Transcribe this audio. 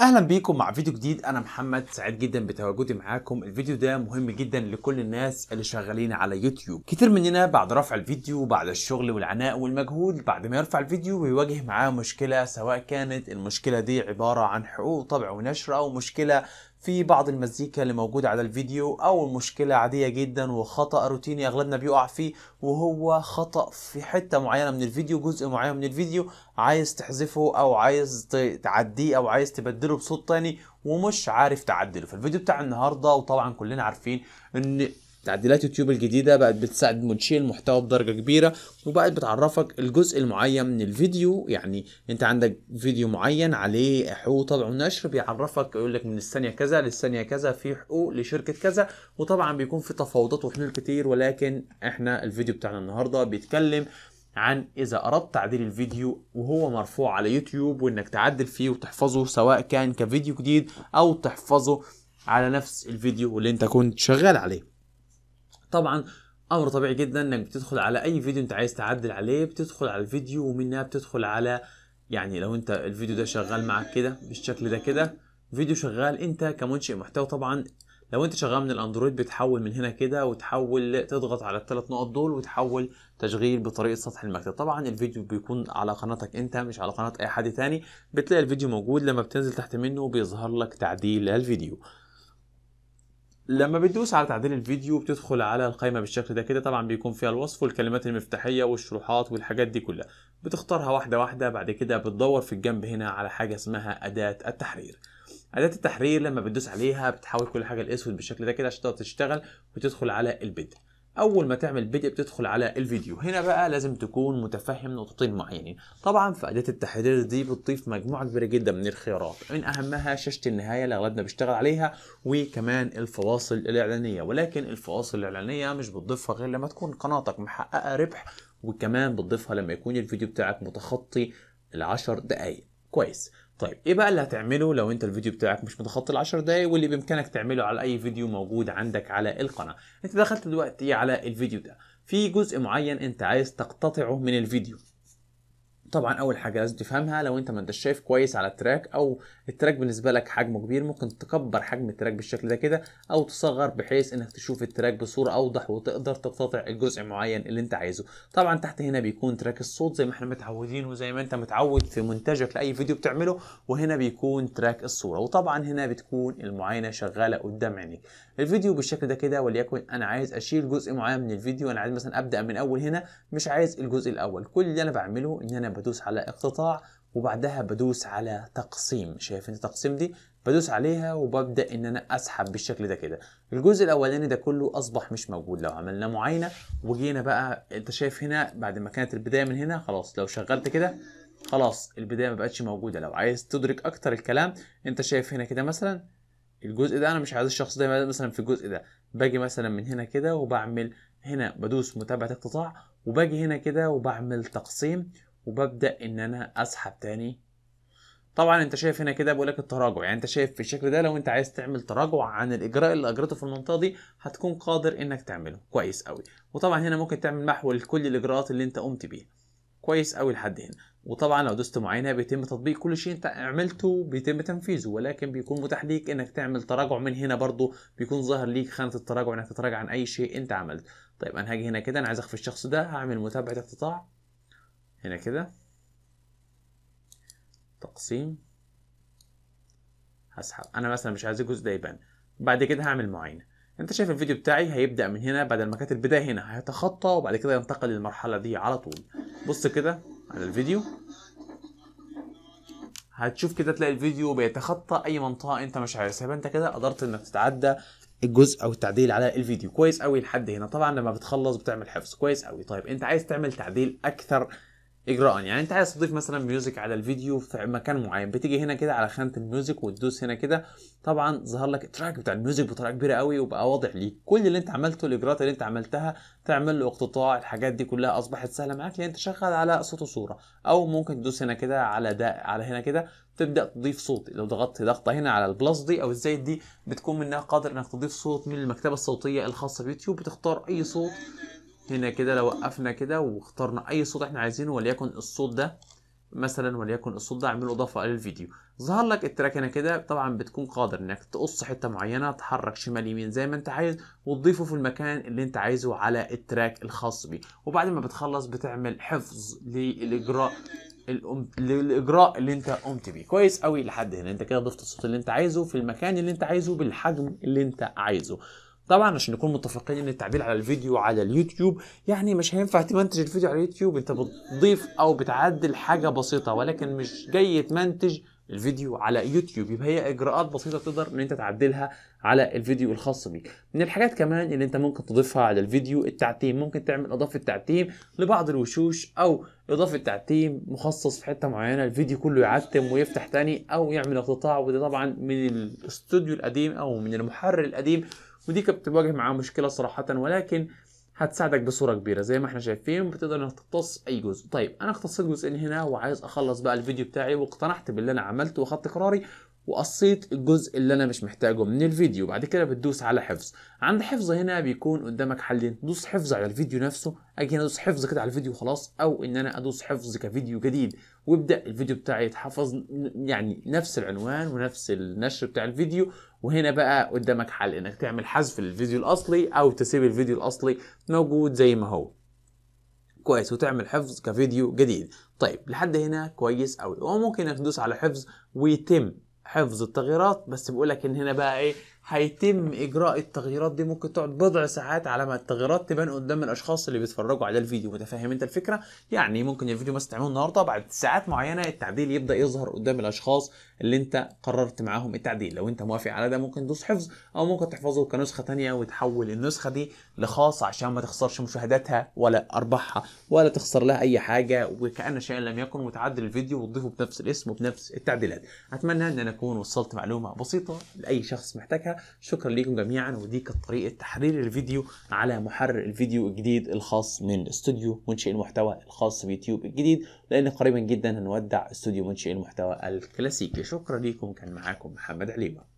اهلا بيكم مع فيديو جديد انا محمد سعيد جدا بتواجدي معاكم الفيديو ده مهم جدا لكل الناس اللي شغالين على يوتيوب كتير مننا بعد رفع الفيديو بعد الشغل والعناء والمجهود بعد ما يرفع الفيديو بيواجه معاه مشكله سواء كانت المشكله دي عباره عن حقوق طبع ونشر او مشكله في بعض المزيكا اللي موجودة على الفيديو أو مشكلة عادية جدا وخطأ روتيني أغلبنا بيقع فيه وهو خطأ في حتة معينة من الفيديو جزء معين من الفيديو عايز تحذفه أو عايز تعديه أو عايز تبدله بصوت تاني ومش عارف تعدله فالفيديو بتاع النهاردة وطبعا كلنا عارفين إن تعديلات يوتيوب الجديدة بقت بتساعد منشئ المحتوى بدرجة كبيرة وبقت بتعرفك الجزء المعين من الفيديو يعني انت عندك فيديو معين عليه حقوق طبع ونشر بيعرفك يقول لك من الثانية كذا للثانية كذا في حقوق لشركة كذا وطبعا بيكون في تفاوضات وحلول كتير ولكن احنا الفيديو بتاعنا النهاردة بيتكلم عن اذا اردت تعديل الفيديو وهو مرفوع على يوتيوب وانك تعدل فيه وتحفظه سواء كان كفيديو جديد او تحفظه على نفس الفيديو اللي انت كنت شغال عليه طبعا امر طبيعي جدا انك بتدخل على اي فيديو انت عايز تعدل عليه بتدخل على الفيديو ومنها بتدخل على يعني لو انت الفيديو ده شغال معاك كده بالشكل ده كده فيديو شغال انت كمنشئ محتوى طبعا لو انت شغال من الاندرويد بتحول من هنا كده وتحول تضغط على الثلاث نقط دول وتحول تشغيل بطريقه سطح المكتب طبعا الفيديو بيكون على قناتك انت مش على قناه اي حد تاني بتلاقي الفيديو موجود لما بتنزل تحت منه بيظهر لك تعديل للفيديو لما بتدوس على تعديل الفيديو بتدخل على القائمه بالشكل ده كده طبعا بيكون فيها الوصف والكلمات المفتاحيه والشروحات والحاجات دي كلها بتختارها واحده واحده بعد كده بتدور في الجنب هنا على حاجه اسمها اداه التحرير اداه التحرير لما بتدوس عليها بتحول كل حاجه الاسود بالشكل ده كده عشان تشتغل وتدخل على البدء اول ما تعمل بدء بتدخل على الفيديو هنا بقى لازم تكون متفهم نقطتين معينين طبعا في اداه التحرير دي بتضيف مجموعه كبيره جدا من الخيارات من اهمها شاشه النهايه اللي اغلبنا بيشتغل عليها وكمان الفواصل الاعلانيه ولكن الفواصل الاعلانيه مش بتضيفها غير لما تكون قناتك محققه ربح وكمان بتضيفها لما يكون الفيديو بتاعك متخطي العشر دقائق كويس طيب ايه بقى اللي هتعمله لو انت الفيديو بتاعك مش متخطي ال 10 دقايق واللي بامكانك تعمله على اي فيديو موجود عندك على القناه انت دخلت دلوقتي على الفيديو ده في جزء معين انت عايز تقتطعه من الفيديو طبعا اول حاجه لازم تفهمها لو انت ما انتش شايف كويس على التراك او التراك بالنسبه لك حجمه كبير ممكن تكبر حجم التراك بالشكل ده كده او تصغر بحيث انك تشوف التراك بصوره اوضح وتقدر تقتطع الجزء معين اللي انت عايزه طبعا تحت هنا بيكون تراك الصوت زي ما احنا متعودين وزي ما انت متعود في منتجك لاي فيديو بتعمله وهنا بيكون تراك الصوره وطبعا هنا بتكون المعاينه شغاله قدام عينيك الفيديو بالشكل ده كده وليكن انا عايز اشيل جزء معين من الفيديو انا عايز مثلا ابدا من اول هنا مش عايز الجزء الاول كل اللي انا بعمله ان انا بدوس على اقتطاع وبعدها بدوس على تقسيم شايف انت التقسيم دي بدوس عليها وببدا ان انا اسحب بالشكل ده كده الجزء الاولاني ده كله اصبح مش موجود لو عملنا معاينه وجينا بقى انت شايف هنا بعد ما كانت البدايه من هنا خلاص لو شغلت كده خلاص البدايه ما بقتش موجوده لو عايز تدرك اكتر الكلام انت شايف هنا كده مثلا الجزء ده انا مش عايز الشخص ده مثلا في الجزء ده باجي مثلا من هنا كده وبعمل هنا بدوس متابعه اقتطاع وباجي هنا كده وبعمل تقسيم وببدا ان انا اسحب تاني طبعا انت شايف هنا كده بقول لك التراجع يعني انت شايف في الشكل ده لو انت عايز تعمل تراجع عن الاجراء اللي اجرته في المنطقه دي هتكون قادر انك تعمله كويس قوي وطبعا هنا ممكن تعمل محو لكل الاجراءات اللي انت قمت بيها كويس قوي لحد هنا وطبعا لو دوست معينة بيتم تطبيق كل شيء انت عملته بيتم تنفيذه ولكن بيكون متاح ليك انك تعمل تراجع من هنا برضو بيكون ظاهر ليك خانه التراجع انك تتراجع عن اي شيء انت عملته طيب انا هاجي هنا كده انا عايز اخفي الشخص ده هعمل متابعه اقتطاع هنا كده تقسيم هسحب انا مثلا مش عايز الجزء ده يبان بعد كده هعمل معاينه انت شايف الفيديو بتاعي هيبدا من هنا بعد ما كانت البدايه هنا هيتخطى وبعد كده ينتقل للمرحله دي على طول بص كده على الفيديو هتشوف كده تلاقي الفيديو بيتخطى اي منطقه انت مش عايزها يبقى انت كده قدرت انك تتعدى الجزء او التعديل على الفيديو كويس قوي لحد هنا طبعا لما بتخلص بتعمل حفظ كويس قوي طيب انت عايز تعمل تعديل اكثر اجراء يعني انت عايز تضيف مثلا ميوزك على الفيديو في مكان معين بتيجي هنا كده على خانه الميوزك وتدوس هنا كده طبعا ظهر لك التراك بتاع الميوزك بطريقه كبيره قوي وبقى واضح ليك كل اللي انت عملته الاجراءات اللي انت عملتها تعمل له اقتطاع الحاجات دي كلها اصبحت سهله معاك لان انت شغال على صوت وصوره او ممكن تدوس هنا كده على ده على هنا كده تبدا تضيف صوت لو ضغطت ضغطه هنا على البلس دي او الزائد دي بتكون منها قادر انك تضيف صوت من المكتبه الصوتيه الخاصه بيوتيوب بتختار اي صوت هنا كده لو وقفنا كده واخترنا اي صوت احنا عايزينه وليكن الصوت ده مثلا وليكن الصوت ده اعمله اضافه للفيديو ظهر لك التراك هنا كده طبعا بتكون قادر انك تقص حته معينه تحرك شمال يمين زي ما انت عايز وتضيفه في المكان اللي انت عايزه على التراك الخاص بيه وبعد ما بتخلص بتعمل حفظ للاجراء الاجراء اللي انت قمت بيه كويس قوي لحد هنا انت كده ضفت الصوت اللي انت عايزه في المكان اللي انت عايزه بالحجم اللي انت عايزه طبعا عشان نكون متفقين ان التعديل على الفيديو على اليوتيوب يعني مش هينفع تمنتج الفيديو على اليوتيوب انت بتضيف او بتعدل حاجه بسيطه ولكن مش جاي تمنتج الفيديو على يوتيوب يبقى هي اجراءات بسيطه تقدر ان انت تعدلها على الفيديو الخاص بيك من الحاجات كمان اللي انت ممكن تضيفها على الفيديو التعتيم ممكن تعمل اضافه تعتيم لبعض الوشوش او اضافه تعتيم مخصص في حته معينه الفيديو كله يعتم ويفتح تاني او يعمل اقتطاع وده طبعا من الاستوديو القديم او من المحرر القديم ودي كانت بتواجه معاها مشكله صراحه ولكن هتساعدك بصوره كبيره زي ما احنا شايفين بتقدر انك تختص اي جزء طيب انا اختصيت جزئين هنا وعايز اخلص بقى الفيديو بتاعي واقتنعت باللي انا عملته واخدت قراري وقصيت الجزء اللي انا مش محتاجه من الفيديو بعد كده بتدوس على حفظ عند حفظ هنا بيكون قدامك حلين تدوس حفظ على الفيديو نفسه اجي ادوس حفظ كده على الفيديو خلاص او ان انا ادوس حفظ كفيديو جديد وابدا الفيديو بتاعي يتحفظ يعني نفس العنوان ونفس النشر بتاع الفيديو وهنا بقى قدامك حل انك تعمل حذف للفيديو الاصلي او تسيب الفيديو الاصلي موجود زي ما هو كويس وتعمل حفظ كفيديو جديد طيب لحد هنا كويس قوي وممكن انك تدوس على حفظ ويتم حفظ التغييرات بس بقول لك ان هنا بقى ايه هيتم اجراء التغييرات دي ممكن تقعد بضع ساعات على ما التغييرات تبان قدام الاشخاص اللي بيتفرجوا على الفيديو متفاهم انت الفكره يعني ممكن الفيديو مثلا تعمله النهارده بعد ساعات معينه التعديل يبدا يظهر قدام الاشخاص اللي انت قررت معاهم التعديل لو انت موافق على ده ممكن تدوس حفظ او ممكن تحفظه كنسخه ثانيه وتحول النسخه دي لخاص عشان ما تخسرش مشاهداتها ولا ارباحها ولا تخسر لها اي حاجه وكان شيئا لم يكن وتعدل الفيديو وتضيفه بنفس الاسم وبنفس التعديلات اتمنى ان انا اكون وصلت معلومه بسيطه لاي شخص محتاجها شكرا لكم جميعا ودي كانت طريقه تحرير الفيديو على محرر الفيديو الجديد الخاص من استوديو منشئ المحتوى الخاص بيوتيوب الجديد لان قريبا جدا هنودع استوديو منشئ المحتوى الكلاسيكي شكرا لكم كان معاكم محمد عليمه